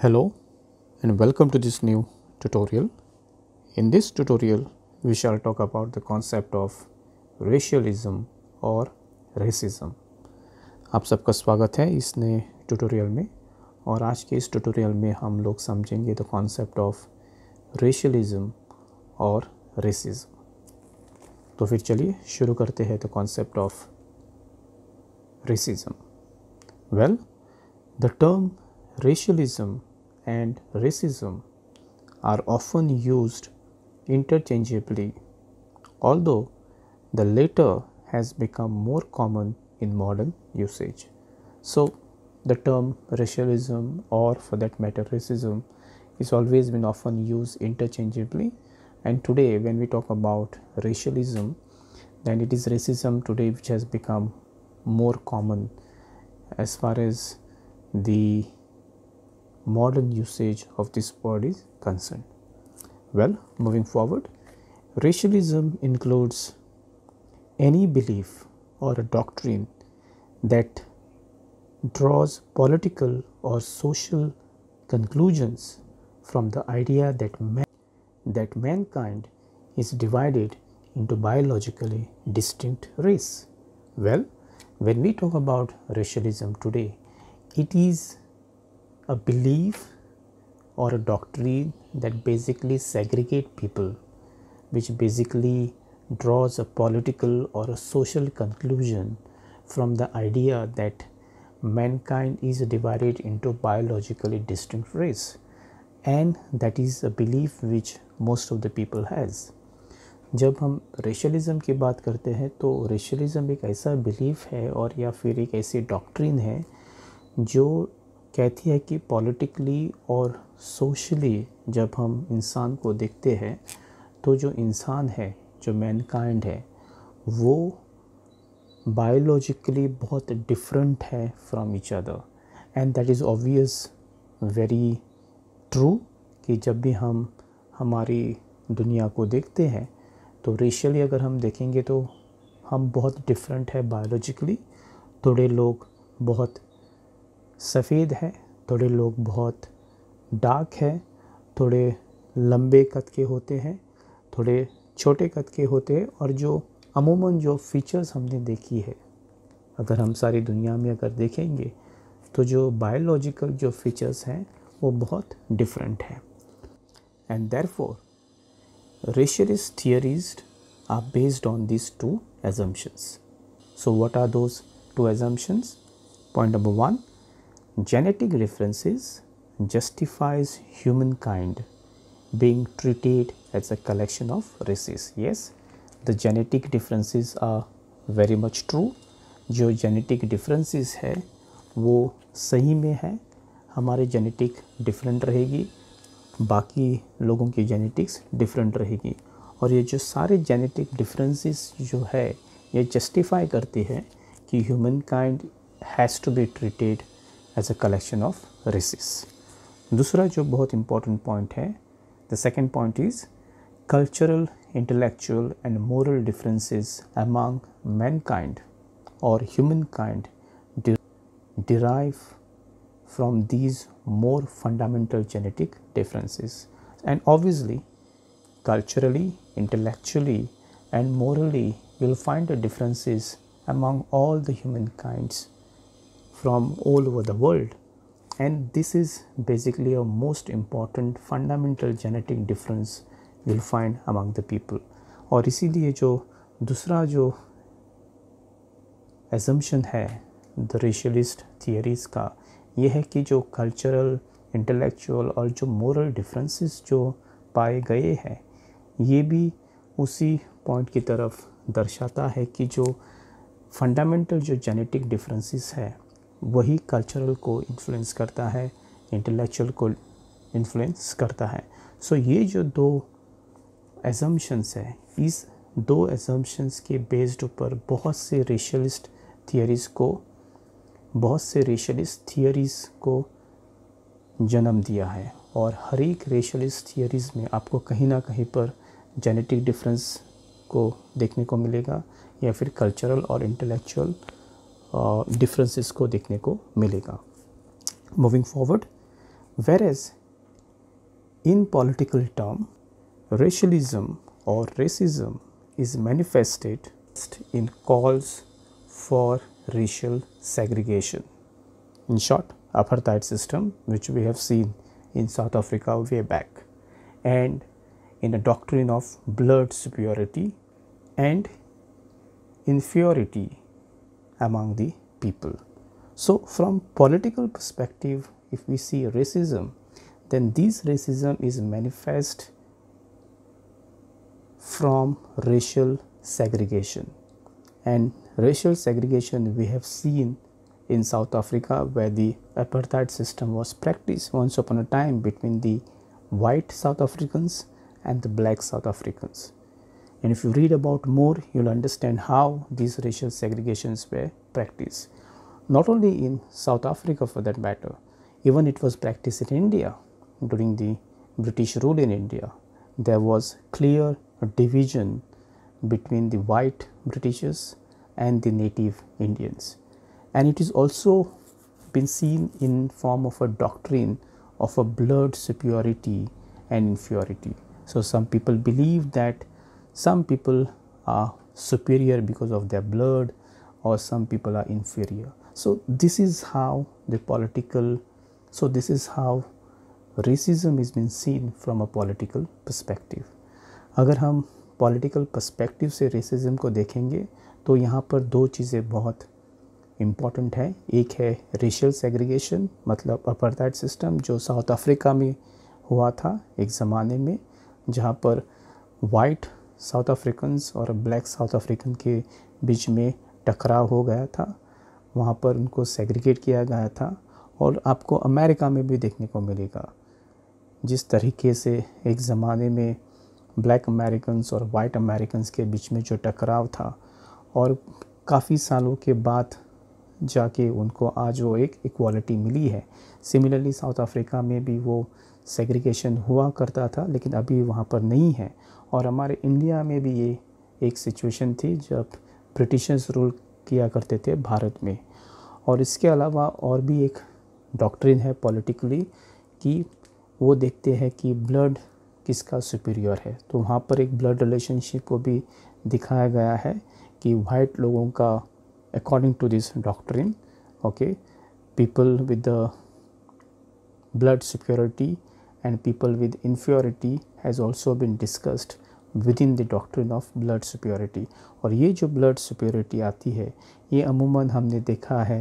Hello and welcome to this new tutorial. In this tutorial, we shall talk about the concept of racialism or racism. आप सबका स्वागत है इस नए tutorial में और आज के इस ट्यूटोरियल में हम लोग समझेंगे द कॉन्सेप्ट ऑफ रेशलिज्म और रेसिज्म तो फिर चलिए शुरू करते हैं the concept of racism well the term racialism and racism are often used interchangeably, although the latter has become more common in modern usage. So, the term racialism or for that matter racism is always been often used interchangeably and today when we talk about racialism then it is racism today which has become more common as far as the modern usage of this word is concerned. Well, moving forward, racialism includes any belief or a doctrine that draws political or social conclusions from the idea that man, that mankind is divided into biologically distinct races. Well, when we talk about racialism today, it is a belief or a doctrine that basically segregate people which basically draws a political or a social conclusion from the idea that mankind is divided into biologically distinct race and that is a belief which most of the people has जब हम रेशलिज़म की बात करते हैं तो रेशलिज़म एक ऐसा belief है और या फिर एक ऐसी डॉक्ट्रिन है जो कहती है कि पॉलिटिकली और सोशली जब हम इंसान को देखते हैं तो जो इंसान है जो मैनकाइंड है वो बायोलॉजिकली बहुत डिफरेंट है from each other and that is obvious very true कि जब भी हम हमारी दुनिया को देखते हैं तो रेशियली अगर हम देखेंगे तो हम बहुत डिफरेंट है बायोलॉजिकली थोड़े लोग बहुत सफ़ेद हैं थोड़े लोग बहुत डार्क हैं थोड़े लंबे कद के होते हैं थोड़े छोटे कद के होते हैं और जो अमूमन जो फीचर्स हमने देखी है अगर हम सारी दुनिया में अगर देखेंगे तो जो बायोलॉजिकल जो फीचर्स हैं वो बहुत डिफरेंट हैं and for racist theories are based on this two assumptions so what are those two assumptions point number one genetic references justifies humankind being treated as a collection of races yes the genetic differences are very much true जो genetic differences है वो सही में है हमारे genetic different रहेगी बाकी लोगों की genetics different रहेगी और ये जो सारे genetic differences जो है ये justify करती है कि humankind has to be treated as a collection of races दूसरा जो बहुत point point the second point is cultural, intellectual, and moral differences among mankind or humankind de derive from these more fundamental genetic differences. And obviously, culturally, intellectually, and morally, you'll find the differences among all the humankind's from all over the world and this is basically a most important fundamental genetic difference you'll find among the people और इसीलिए जो दूसरा जो assumption है the रेशलिस्ट theories का यह है कि जो कल्चरल इंटेलेक्चुअल और जो मोरल डिफरेंसेस जो पाए गए हैं ये भी उसी पॉइंट की तरफ दर्शाता है कि जो फंडामेंटल जो जेनेटिक डिफरेंसेस है वही कल्चरल को इन्फ्लुएंस करता है इंटेलेक्चुअल को इन्फ्लुएंस करता है सो so, ये जो दो एजम्पन्स है इस दो एजम्पन्स के बेस्ड ऊपर बहुत से रेशलिस्ट थियरीज़ को बहुत से रेशलिस्ट थियरीज़ को जन्म दिया है और हर एक रेशलिस्ट थियरीज़ में आपको कहीं ना कहीं पर जेनेटिक डिफरेंस को देखने को मिलेगा या फिर कल्चरल और इंटेलेक्चुअल Uh, differences, को देखने को मिलेगा Moving forward, whereas in political political racialism or racism is manifested in calls for racial segregation. In short, apartheid system which we have seen in South Africa way back and in a doctrine of blood superiority and inferiority among the people. So from political perspective, if we see racism, then this racism is manifest from racial segregation. And racial segregation we have seen in South Africa where the apartheid system was practiced once upon a time between the white South Africans and the black South Africans. And if you read about more, you'll understand how these racial segregations were practiced. Not only in South Africa for that matter, even it was practiced in India during the British rule in India. There was clear division between the white Britishers and the native Indians. And it is also been seen in form of a doctrine of a blood superiority and inferiority. So some people believe that some people are superior because of their blood or some people are inferior so this is how the political so this is how racism is been seen from a political perspective agar hum political perspective se racism ko dekhenge to yahan par do cheeze bahut important है एक है racial segregation मतलब apartheid system जो South Africa में हुआ था एक ज़माने में जहाँ पर वाइट साउथ अफ्रीकन्स और ब्लैक साउथ अफ्रीकन के बीच में टकराव हो गया था वहाँ पर उनको सेग्रीगेट किया गया था और आपको अमेरिका में भी देखने को मिलेगा जिस तरीके से एक ज़माने में ब्लैक अमेरिकन्स और वाइट अमेरिकन्स के बीच में जो टकराव था और काफ़ी सालों के बाद जाके उनको आज वो एक इक्वालिटी मिली है सिमिलरली साउथ अफ्रीका में भी वो सेग्रीगेशन हुआ करता था लेकिन अभी वहाँ पर नहीं है और हमारे इंडिया में भी ये एक सिचुएशन थी जब ब्रिटिशर्स रूल किया करते थे भारत में और इसके अलावा और भी एक डॉक्ट्रिन है पॉलिटिकली कि वो देखते हैं कि ब्लड किसका सुपीरियर है तो वहाँ पर एक ब्लड रिलेशनशिप को भी दिखाया गया है कि वाइट लोगों का according to this doctrine okay people with the blood security and people with inferiority has also been discussed within the doctrine of blood superiority और ये जो blood superiority आती है ये अमूमन हमने देखा है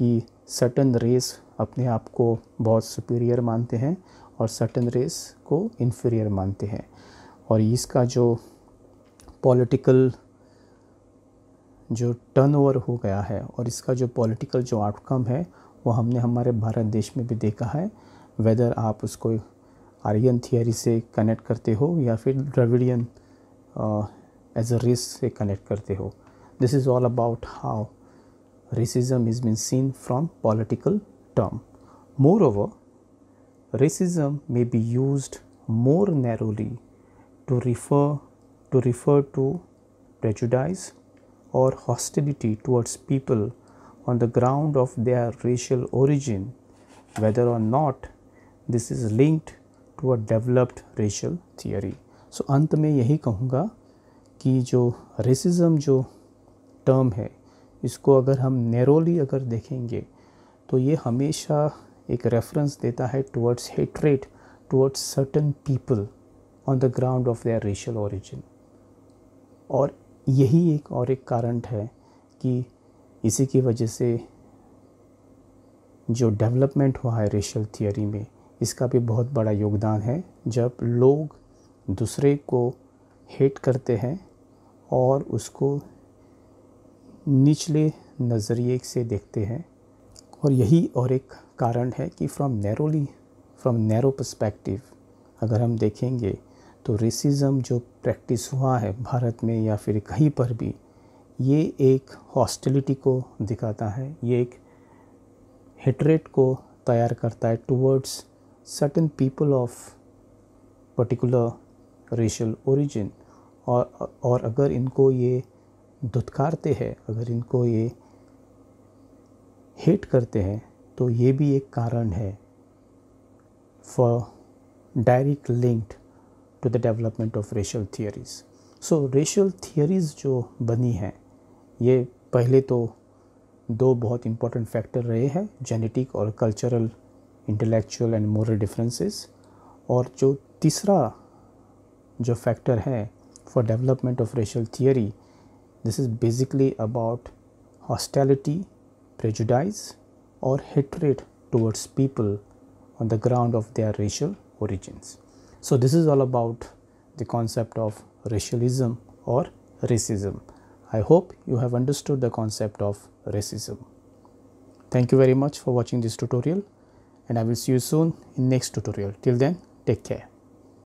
कि certain race अपने आप को बहुत superior मानते हैं और certain race को inferior मानते हैं और इसका जो political जो टर्नओवर हो गया है और इसका जो political जो outcome है वो हमने हमारे भारत देश में भी देखा है whether आप उसको Aryan theory से कनेक्ट करते हो या फिर ड्रविडियन एज अ रेस से कनेक्ट करते हो This is all about how racism is being seen from political term moreover racism may be used more narrowly to refer to refer to prejudice or hostility towards people on the ground of their racial origin whether or not this is linked to a developed racial theory so अंत में यही कहूँगा कि जो रेसिज़म जो term है इसको अगर हम नेरोली अगर देखेंगे तो ये हमेशा एक रेफरेंस देता है towards hatred towards certain people on the ground of their racial origin और यही एक और एक कारण है कि इसी की वजह से जो डेवलपमेंट हुआ है रेशल थियोरी में इसका भी बहुत बड़ा योगदान है जब लोग दूसरे को हेट करते हैं और उसको निचले नज़रिए से देखते हैं और यही और एक कारण है कि from narrowly from narrow perspective अगर हम देखेंगे तो रेसिज़म जो प्रैक्टिस हुआ है भारत में या फिर कहीं पर भी ये एक हॉस्टिलिटी को दिखाता है ये एक हेटरेट को तैयार करता है towards certain people of particular racial origin और और अगर इनको ये धुतकारते हैं अगर इनको ये हेट करते हैं तो ये भी एक कारण है for direct linked to the development of racial theories so racial theories जो बनी हैं ये पहले तो दो बहुत इम्पोर्टेंट फैक्टर रहे हैं जेनेटिक और cultural Intellectual and moral differences, or जो तीसरा जो फैक्टर है for development of racial theory this is basically about hostility prejudice towards people on the ground of their racial origins. So, this is all about the concept of racialism or racism. I hope you have understood the concept of racism. Thank you very much for watching this tutorial and I will see you soon in next tutorial. Till then take care.